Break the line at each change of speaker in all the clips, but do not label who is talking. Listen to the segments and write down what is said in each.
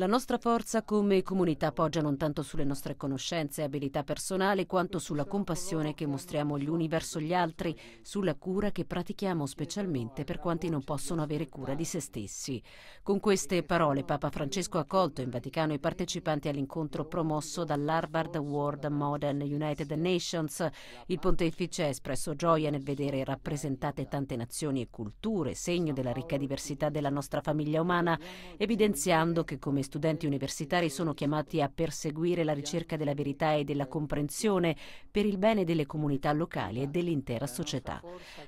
La nostra forza come comunità poggia non tanto sulle nostre conoscenze e abilità personali quanto sulla compassione che mostriamo gli uni verso gli altri, sulla cura che pratichiamo specialmente per quanti non possono avere cura di se stessi. Con queste parole Papa Francesco ha accolto in Vaticano i partecipanti all'incontro promosso dall'Harvard World Modern United Nations. Il pontefice ha espresso gioia nel vedere rappresentate tante nazioni e culture, segno della ricca diversità della nostra famiglia umana, evidenziando che come studenti universitari sono chiamati a perseguire la ricerca della verità e della comprensione per il bene delle comunità locali e dell'intera società.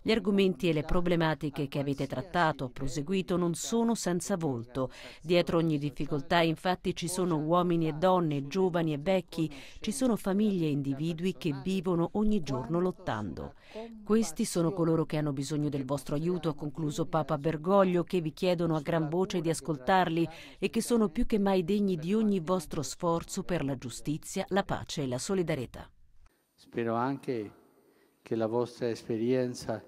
Gli argomenti e le problematiche che avete trattato, proseguito, non sono senza volto. Dietro ogni difficoltà infatti ci sono uomini e donne, giovani e vecchi, ci sono famiglie e individui che vivono ogni giorno lottando. Questi sono coloro che hanno bisogno del vostro aiuto, ha concluso Papa Bergoglio, che vi chiedono a gran voce di ascoltarli e che sono più più che mai degni di ogni vostro sforzo per la giustizia, la pace e la solidarietà.
Spero anche che la vostra esperienza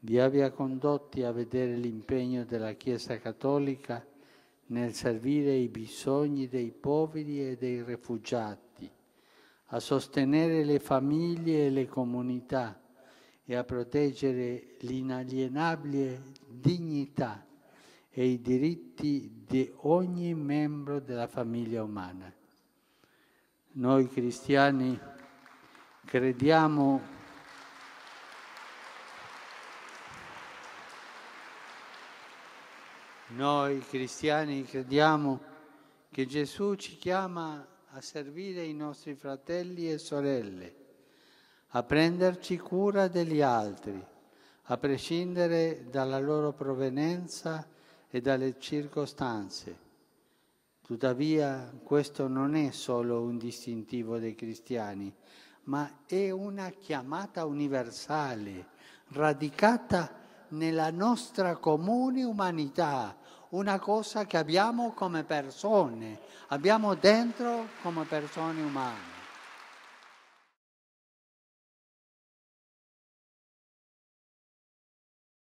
vi abbia condotti a vedere l'impegno della Chiesa Cattolica nel servire i bisogni dei poveri e dei rifugiati, a sostenere le famiglie e le comunità e a proteggere l'inalienabile dignità e i diritti di ogni membro della famiglia umana. Noi cristiani crediamo Noi cristiani crediamo che Gesù ci chiama a servire i nostri fratelli e sorelle, a prenderci cura degli altri, a prescindere dalla loro provenienza e dalle circostanze. Tuttavia questo non è solo un distintivo dei cristiani, ma è una chiamata universale, radicata nella nostra comune umanità, una cosa che abbiamo come persone, abbiamo dentro come persone umane.